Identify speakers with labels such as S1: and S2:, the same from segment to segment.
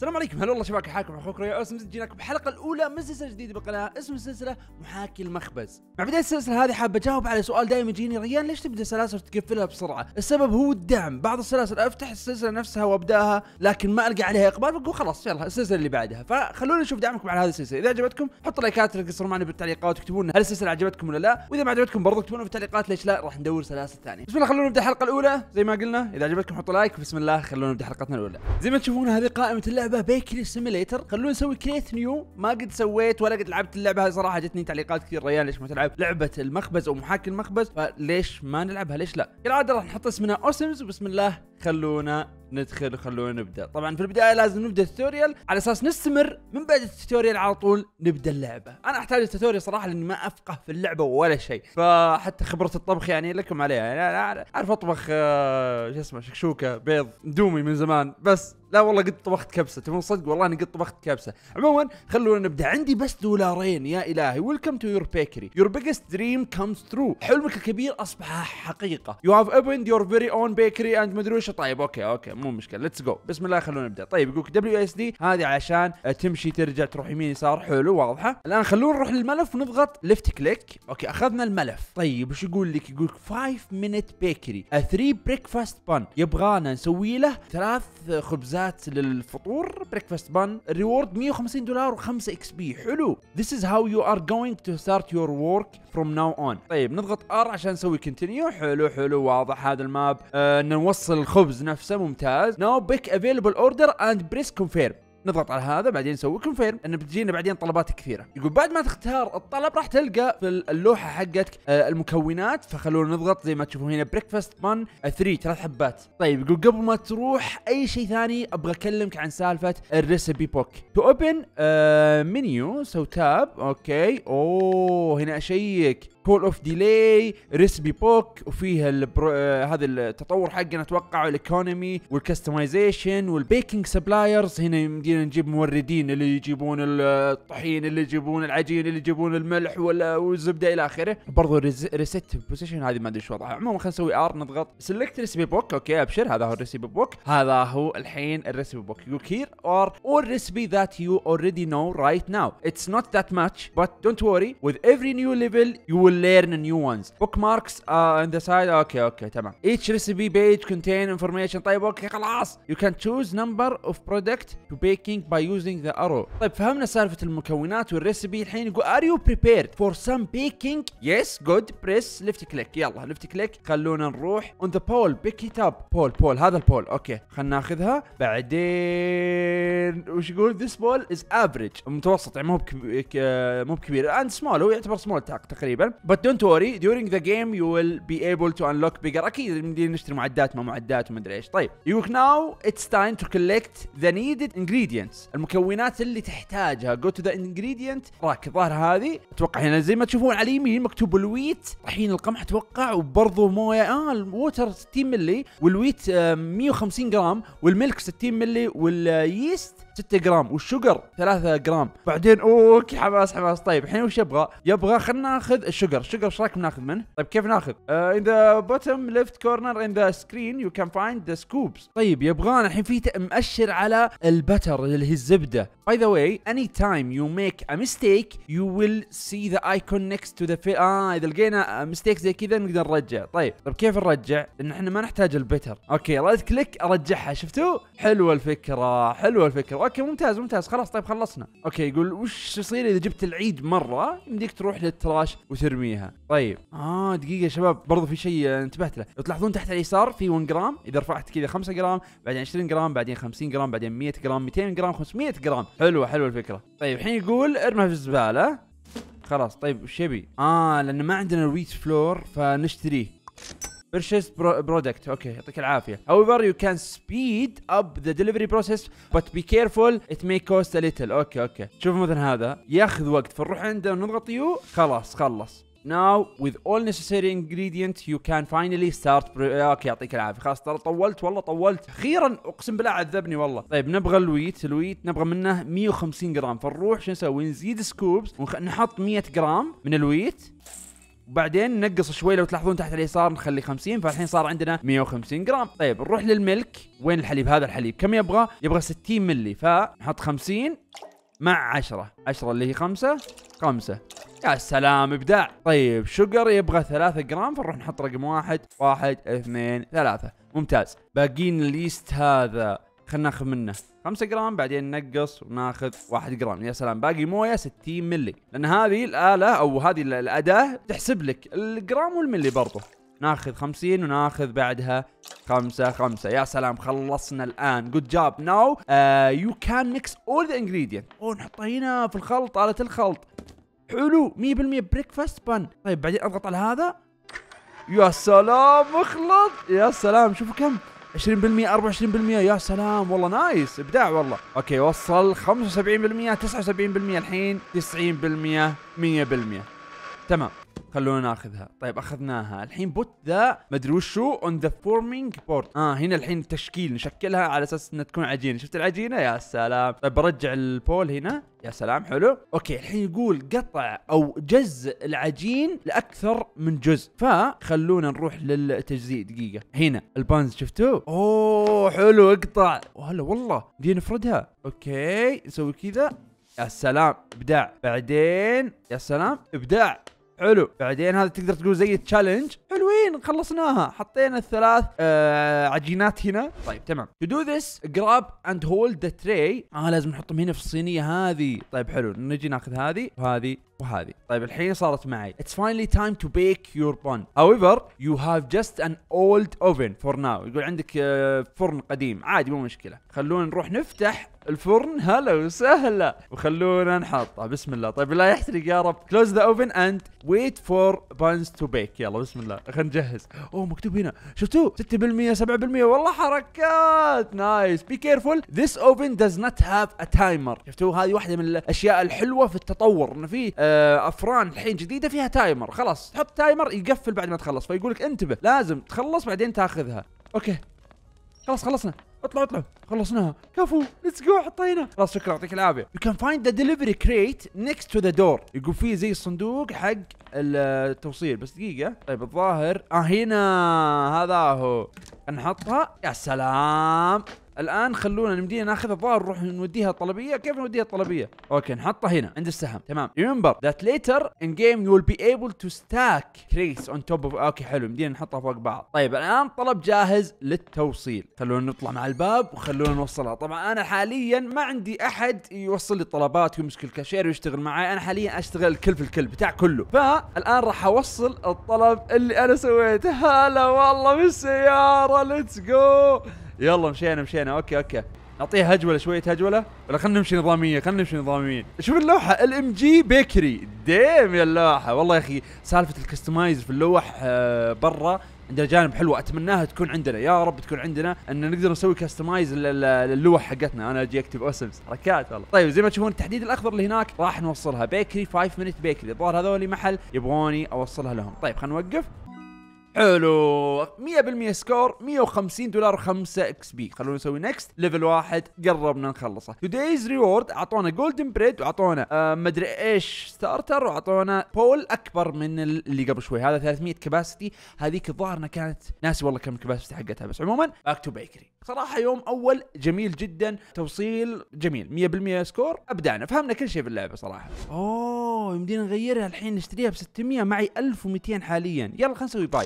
S1: السلام عليكم هلا والله شباب حاكم اخوكم ريا اسم جيناكم بالحلقه الاولى من سلسله جديده بالقناه اسم السلسله محاكي المخبز مع بدايه السلسله هذه حاب اجاوب على سؤال دائما يجيني ريان ليش تبدا سلاسل وتقفلها بسرعه السبب هو الدعم بعض السلاسل افتح السلسله نفسها وابداها لكن ما القى عليها اقبال بقول خلاص يلا السلسله اللي بعدها فخلونا نشوف دعمكم على هذه السلسله اذا عجبتكم حطوا لايكات تقصروا معنا بالتعليقات وتكتبوا لنا هل السلسله عجبتكم ولا لا واذا ما عجبتكم برضو اكتبوا لنا في التعليقات ليش لا راح ندور سلاسل ثانيه بسم الله خلونا نبدا الحلقه الاولى زي ما قلنا اذا عجبتكم حطوا لايك بسم الله خلونا نبدا حلقتنا الاولى زي ما تشوفون هذه قائمه لعبه بيكري سيميليتر خلونا نسوي كريت نيو ما قد سويت ولا قد لعبت اللعبه هذه صراحه جتني تعليقات كثير ريان ليش ما تلعب لعبه المخبز او محاكي المخبز فليش ما نلعبها ليش لا كالعاده راح نحط اسمنا اوسمز وبسم الله خلونا ندخل وخلونا نبدا طبعا في البدايه لازم نبدا التوتوريال على اساس نستمر من بعد التوتوريال على طول نبدا اللعبه انا احتاج التوتوريال صراحه لاني ما افقه في اللعبه ولا شيء فحتى خبره الطبخ يعني لكم عليها يعني انا اعرف اطبخ آه، شو اسمه شكشوكه بيض ندومي من زمان بس لا والله قد طبخت كبسه تبون صدق والله اني قد طبخت كبسه عموما خلونا نبدا عندي بس دولارين يا الهي ويلكم تو يور بيكري يور بيجست دريم كمز ثرو حلمك الكبير اصبح حقيقه يو هاف اوبند يور فيري اون بيكري اند مدري وش طيب اوكي اوكي مو مشكله ليتس جو بسم الله خلونا نبدا طيب يقولك دبليو اس دي هذه عشان تمشي ترجع تروح يمين يسار حلو واضحه الان خلونا نروح للملف ونضغط ليفت كليك اوكي اخذنا الملف طيب وش يقول لك يقول لك 5 مينت بيكري 3 بريكفاست بان يبغانا نسوي له ثلاث خبزات بالذات للفطور بريكفاست بان الريورد 150 دولار و5 اكس بي حلو This is how you are going to start your work from now on طيب نضغط ار عشان نسوي كونتينيو حلو حلو واضح هذا الماب آه نوصل الخبز نفسه ممتاز Now pick available order and press confirm نضغط على هذا بعدين نسوي كونفيرم ان بتجينا بعدين طلبات كثيره يقول بعد ما تختار الطلب راح تلقى في اللوحه حقتك آه، المكونات فخلونا نضغط زي ما تشوفون هنا بريكفاست بان 3 ثلاث حبات طيب يقول قبل ما تروح اي شيء ثاني ابغى اكلمك عن سالفه الريسبي بوك تو اوبن منيو سو تاب اوكي اوه هنا اشيك بول اوف ديلي ريسبي بوك وفيها آه، هذا التطور حقنا اتوقع الايكونومي والكستمايزيشن والبيكنج سبلايرز هنا يمدينا نجيب موردين اللي يجيبون الطحين اللي يجيبون العجين اللي يجيبون الملح والزبده الى اخره برضو ريست بوزيشن هذه ما ادري شو وضعها عموما خلينا نسوي ار نضغط سلكت ريسبي بوك اوكي ابشر هذا هو الريسبي بوك هذا هو الحين الريسبي بوك يقول هير ار اول ريسبي ذات يو اوريدي نو رايت ناو اتس نوت ذات ماتش بت دونت وري وذ افري نيو ليفل يو will learn new ones bookmarks uh, on the side اوكي اوكي تمام each recipe page contain information طيب اوكي خلاص you can choose number of product to baking by using the arrow طيب فهمنا سالفة المكونات والريسبي الحين يقول are you prepared for some baking yes good press left click يلا left click خلونا نروح on the poll pick it up poll poll هذا البول اوكي خلنا ناخذها بعدين وش يقول this ball is average متوسط يعني مو بكبير مو بكبير and small هو يعتبر small تقريبا But دونت وري during ذا جيم يو ويل بي ايبل تو انلوك بيجر اكيد مدينا نشتري معدات ما معدات وما ادري ايش طيب يقول ناو اتس تايم تو كولكت ذا نيدد انجريدينتس المكونات اللي تحتاجها جو تو ذا انجريدينت راك الظاهر هذه اتوقع هنا زي ما تشوفون على اليمين مكتوب الويت الحين القمح اتوقع وبرضه مويه اه الووتر 60 ملي والويت 150 آه، جرام والميلك 60 ملي والييست 6 جرام والشوجر 3 جرام بعدين اوكي حماس حماس طيب الحين وش يبغى؟ يبغى خلينا ناخذ الشوجر الشوجر ايش رايك ناخذ منه؟ طيب كيف ناخذ؟ ان ذا بوتم ليفت كورنر ان ذا سكرين يو كان فايند ذا سكوبس طيب يبغانا الحين في مؤشر على البتر اللي هي الزبده باي ذا واي اني تايم يو ميك ا ميستيك يو ويل سي ذا ايكون نكست تو ذا اه اذا لقينا ميستيك زي كذا نقدر نرجع طيب طيب كيف نرجع؟ لان احنا ما نحتاج البتر اوكي رايت كليك ارجعها شفتوا؟ حلوه الفكره حلوه الفكره حلو اوكي ممتاز ممتاز خلاص طيب خلصنا اوكي يقول وش يصير اذا جبت العيد مره يمديك تروح للتراش وترميها طيب اه دقيقه يا شباب برضو في شيء آه، انتبهت له لو تلاحظون تحت اليسار في 1 جرام اذا رفعت كذا 5 جرام بعدين 20 جرام بعدين 50 جرام بعدين 100 جرام 200 جرام 500 جرام حلوه حلوه الفكره طيب الحين يقول ارمها في الزباله خلاص طيب وش يبي؟ اه لان ما عندنا الويت فلور فنشتريه بيرشيز product اوكي يعطيك العافيه however you can speed up the delivery process but be careful it may cost a little اوكي اوكي شوف مثلا هذا ياخذ وقت فنروح عنده ونضغط يو خلاص خلص Now with all necessary ingredients you can finally start اوكي يعطيك العافيه خلاص ترى طولت والله طولت اخيرا اقسم بالله عذبني والله طيب نبغى الويت الويت نبغى منه 150 جرام فنروح شو نسوي نزيد سكوبس ونحط 100 جرام من الويت وبعدين نقص شوي لو تلاحظون تحت اليسار نخلي 50 فالحين صار عندنا 150 جرام طيب نروح للملك وين الحليب هذا الحليب كم يبغى يبغى 60 ملي فنحط 50 مع 10 10 اللي هي 5 5 يا سلام ابداع طيب شقر يبغى 3 جرام فنروح نحط رقم واحد واحد اثنين ثلاثة ممتاز باقيين الليست هذا خلنا ناخذ منه 5 جرام بعدين نقص وناخذ 1 جرام يا سلام باقي مويه 60 ملي لان هذه الاله او هذه الاداه تحسب لك الجرام والملي برضه ناخذ 50 وناخذ بعدها 5 5 يا سلام خلصنا الان جود جاب ناو يو كان ميكس اول ذا انجريدينت او نحطها هنا في الخلط آلة الخلط حلو 100% بريكفاست بان طيب بعدين اضغط على هذا يا سلام اخلط يا سلام شوفوا كم 20% 24% يا سلام والله نايس ابداع والله اوكي وصل 75% 79% الحين 90% 100% تمام خلونا ناخذها طيب اخذناها الحين بوت ذا مدري وشو اون ذا فورمينج بورت اه هنا الحين التشكيل نشكلها على اساس انها تكون عجينه شفت العجينه يا سلام طيب برجع البول هنا يا سلام حلو اوكي الحين يقول قطع او جز العجين لاكثر من جزء فخلونا نروح للتجزيء دقيقه هنا البانز شفتوه اوه حلو اقطع وهلا والله دي نفردها اوكي نسوي كذا يا سلام ابداع بعدين يا سلام ابداع حلو بعدين هذا تقدر تقول زي التشالنج حلوين خلصناها حطينا الثلاث آه عجينات هنا طيب تمام تو دو ذس جراب اند هولد ذا تري اه لازم نحطهم هنا في الصينيه هذه طيب حلو نجي ناخذ هذه وهذه وهذه طيب الحين صارت معي it's finally time to bake your bun however you have just an old oven for now يقول عندك آه، فرن قديم عادي مو مشكله خلونا نروح نفتح الفرن هلا وسهلا وخلونا نحطه آه، بسم الله طيب لا يحترق يا رب كلوز ذا اوفن اند ويت فور بانز تو بيك يلا بسم الله خلينا نجهز اوه مكتوب هنا شفتوه 6% 7% والله حركات نايس بي كيرفول ذيس اوفن داز نوت هاف ا تايمر شفتوه هذه واحده من الاشياء الحلوه في التطور انه في آه، افران الحين جديده فيها تايمر خلاص تحط تايمر يقفل بعد ما تخلص فيقول لك انتبه لازم تخلص بعدين تاخذها اوكي خلاص خلصنا اطلع اطلع خلصناها كفو ليتس جو حطينا خلاص شكرا يعطيك العافيه يو كان فايند ذا ديليفري كريت نيكست تو ذا دور يقول فيه زي الصندوق حق التوصيل بس دقيقه طيب الظاهر اه هنا هذا هو نحطها يا سلام الان خلونا نمدينا ناخذها الظاهر نروح نوديها الطلبيه كيف نوديها الطلبيه اوكي نحطها هنا عند السهم تمام ريمبر ذات ليتر ان جيم يو ويل بي ايبل تو ستاك كريس اون توب اوف اوكي حلو مدينا نحطها فوق بعض طيب الان طلب جاهز للتوصيل خلونا نطلع مع الباب وخلونا نوصلها طبعا انا حاليا ما عندي احد يوصل لي طلبات ويمسك الكاشير ويشتغل معي انا حاليا اشتغل الكل في الكل بتاع كله فالان راح اوصل الطلب اللي انا سويته هلا والله بالسياره ليتس جو يلا مشينا مشينا اوكي اوكي نعطيها هجوله شويه هجوله ولا خلينا نمشي نظاميه خلينا نمشي نظاميين شوف اللوحه ال ام جي بيكري ديم يا اللوحه والله يا اخي سالفه الكستمايز في اللوح آه، برا عندنا جانب حلوه اتمناها تكون عندنا يا رب تكون عندنا ان نقدر نسوي كستمايز للوح حقتنا انا اجي اكتب اوسمز حركات والله طيب زي ما تشوفون التحديد الاخضر اللي هناك راح نوصلها بيكري 5 مينت بيكري الظاهر هذول محل يبغوني اوصلها لهم طيب خلينا نوقف حلو 100% سكور 150 دولار و5 اكس بي خلونا نسوي نكست ليفل واحد قربنا نخلصه تودايز ريورد اعطونا جولدن بريد واعطونا آه مدري ايش ستارتر واعطونا بول اكبر من اللي قبل شوي هذا 300 كباسيتي هذيك الظاهر كانت ناسي والله كم الكباسيتي حقتها بس عموما باك تو بيكري صراحه يوم اول جميل جدا توصيل جميل 100% سكور ابدعنا فهمنا كل شيء في اللعبه صراحه اوه اوه يمدينا نغيرها الحين نشتريها ب 600 معي 1200 حاليا يلا خلينا نسوي باي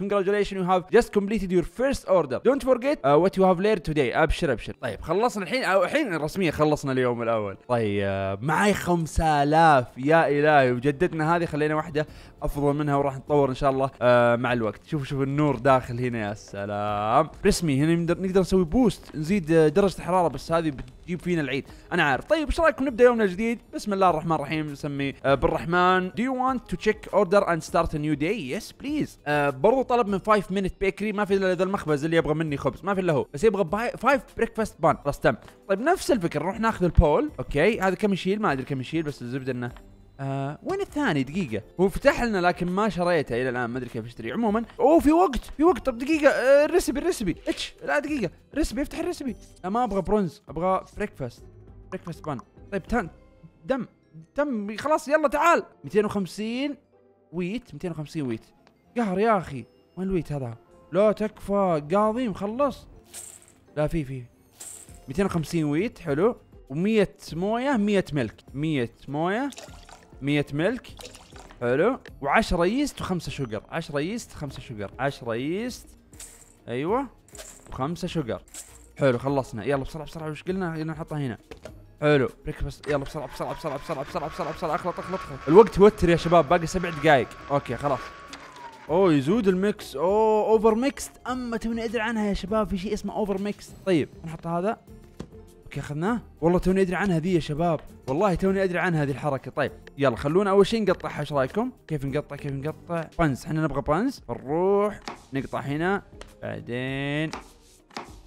S1: congratulations you have just completed your first order don't forget uh, what you have learned today ابشر ابشر طيب خلصنا الحين او الحين رسميا خلصنا اليوم الاول طيب معي 5000 يا الهي وجدتنا هذه خلينا واحده افضل منها وراح نتطور ان شاء الله آه، مع الوقت شوفوا شوفوا النور داخل هنا يا سلام رسمي هنا نقدر نسوي بوست نزيد آه، درجه الحراره بس هذه بتجيب فينا العيد انا عارف طيب ايش رايكم نبدا يومنا الجديد بسم الله الرحمن الرحيم نسمي آه، بالرحمن do you want to check order and start a new day yes please برضو طلب من 5 minute bakery ما في الا ذا المخبز اللي يبغى مني خبز ما في الا هو بس يبغى 5 breakfast بان خلاص تم طيب نفس الفكره نروح ناخذ البول اوكي هذا كم يشيل ما ادري كم يشيل بس الزبده انه آه وين الثاني دقيقة هو فتح لنا لكن ما شريته إلى الآن ما أدري كيف أشتري عموما أوه في وقت في وقت طب دقيقة آه الرسبي الرسبي اتش لا دقيقة رسبي افتح الرسبي لا آه، ما أبغى برونز أبغى بريكفاست بريكفاست بان طيب تن دم دم خلاص يلا تعال 250 ويت 250 ويت قهر يا أخي وين الويت هذا لا تكفى قاضي مخلص لا في في 250 ويت حلو و100 مويه 100 ملك 100 مويه 100 ملك حلو و10 يست 5 شوجر 10 يست 5 شوجر 10 يست ايوه و5 شوجر حلو خلصنا يلا بسرعه بسرعه وش قلنا نحطها هنا حلو بريكفاست يلا بسرعه بسرعه بسرعه بسرعه بسرعه بسرعه بسرعه اخلط اخلط الوقت يوتر يا شباب باقي سبع دقائق اوكي خلاص اوه يزود الميكس اوه اوفر ميكس اما توني ادري عنها يا شباب في شيء اسمه اوفر ميكس طيب نحط هذا الحركه اخذناه والله توني ادري عنها ذي يا شباب والله توني ادري عن هذه الحركه طيب يلا خلونا اول شيء نقطعها ايش رايكم كيف نقطع كيف نقطع بنز احنا نبغى بنز نروح نقطع هنا بعدين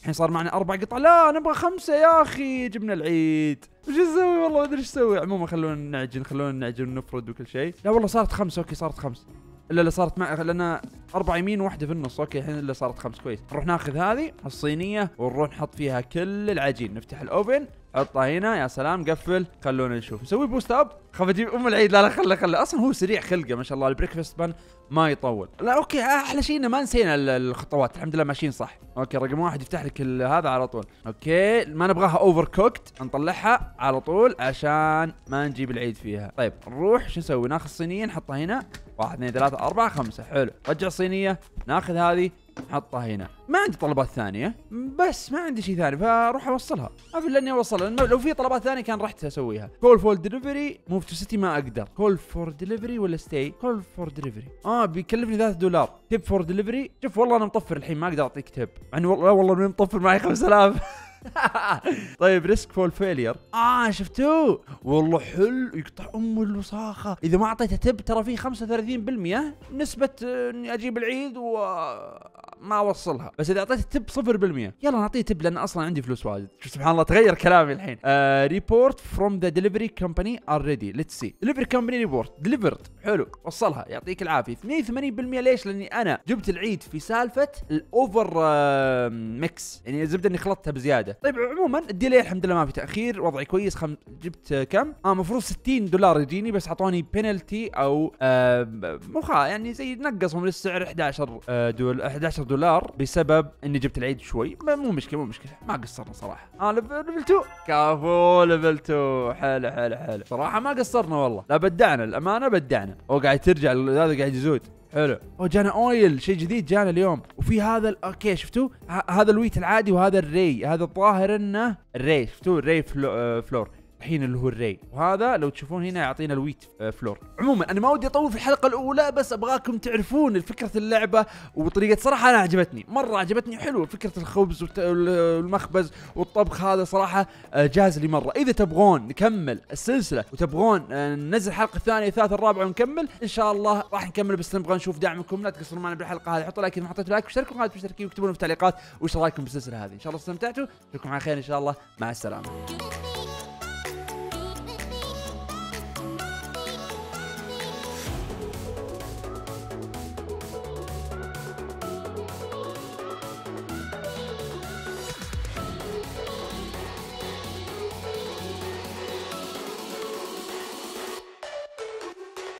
S1: الحين صار معنا اربع قطع لا نبغى خمسه يا اخي جبنا العيد وش نسوي والله ما ادري ايش اسوي عموما خلونا نعجن خلونا نعجن ونفرد وكل شيء لا والله صارت خمسه اوكي صارت خمسه الا اللي صارت مع لان اربع يمين واحده في النص اوكي الحين اللي صارت خمس كويس نروح ناخذ هذه الصينيه ونروح نحط فيها كل العجين نفتح الاوفن حطه هنا يا سلام قفل خلونا نشوف نسوي بوست اب خاف اجيب ام العيد لا لا خله خله اصلا هو سريع خلقه ما شاء الله البريكفاست بان ما يطول لا اوكي احلى شيء انه ما نسينا الخطوات الحمد لله ماشيين صح اوكي رقم واحد يفتح لك هذا على طول اوكي ما نبغاها اوفر كوكت نطلعها على طول عشان ما نجيب العيد فيها طيب نروح شو نسوي ناخذ صينيه نحطها هنا واحد اثنين ثلاثة أربعة خمسة حلو رجع صينية ناخذ هذه حطها هنا ما عندي طلبات ثانيه بس ما عندي شيء ثاني فاروح اوصلها اقول اني اوصلها لانه لو في طلبات ثانيه كان رحت اسويها كول فور دليفري موف تو سيتي ما اقدر كول فور دليفري ولا ستي كول فور دليفري اه بيكلفني 3 دولار تيب فور دليفري شوف والله انا مطفر الحين ما اقدر اعطيك تيب يعني والله والله اني مطفر معي 5000 طيب ريسك فول فيلير اه شفتوه والله حلو يقطع ام الوساخه اذا ما اعطيته تب ترى فيه 35% نسبه اني اجيب العيد و ما اوصلها بس اذا اعطيته تب 0% يلا نعطيه تب لان اصلا عندي فلوس واجد شوف سبحان الله تغير كلامي الحين ريبورت فروم ذا دليفري كمباني اوريدي ليتس سي دليفري كمباني ريبورت دليفرد حلو وصلها يعطيك العافيه 82% ليش لاني انا جبت العيد في سالفه الاوفر آه، ميكس يعني الزبده اني خلطتها بزياده طيب عموما الديلي الحمد لله ما في تاخير وضعي كويس خم... جبت آه، كم اه المفروض 60 دولار يجيني بس اعطوني بينالتي او آه مخا يعني زي نقصهم للسعر 11 آه، دول 11 دولار دولار بسبب اني جبت العيد شوي مو مشكله مو مشكله ما قصرنا صراحه اه ليفل 2 كفو ليفل 2 حلو حلو حلو صراحه ما قصرنا والله لا بدعنا الامانه بدعنا هو قاعد ترجع هذا قاعد يزود حلو او جانا اويل شيء جديد جانا اليوم وفي هذا اوكي شفتوا هذا الويت العادي وهذا الري هذا الظاهر انه الري شفتوا الري فلو... آه، فلور اللي هو الري وهذا لو تشوفون هنا يعطينا الويت آه، فلور عموما انا ما ودي اطول في الحلقه الاولى بس ابغاكم تعرفون فكره اللعبه وطريقه صراحه انا عجبتني مره عجبتني حلوه فكره الخبز والمخبز والطبخ هذا صراحه آه، جاهز لي مره اذا تبغون نكمل السلسله وتبغون آه، ننزل حلقه ثانيه الثالثه الرابعه ونكمل ان شاء الله راح نكمل بس نبغى نشوف دعمكم لا تقصروا معنا بالحلقه هذه حطوا لايك اذا ما حطيتوا لايك واشتركوا في القناه واكتبوا لنا في التعليقات وش رايكم بالسلسله هذه ان شاء الله استمتعتوا نشوفكم على خير ان شاء الله مع السلامه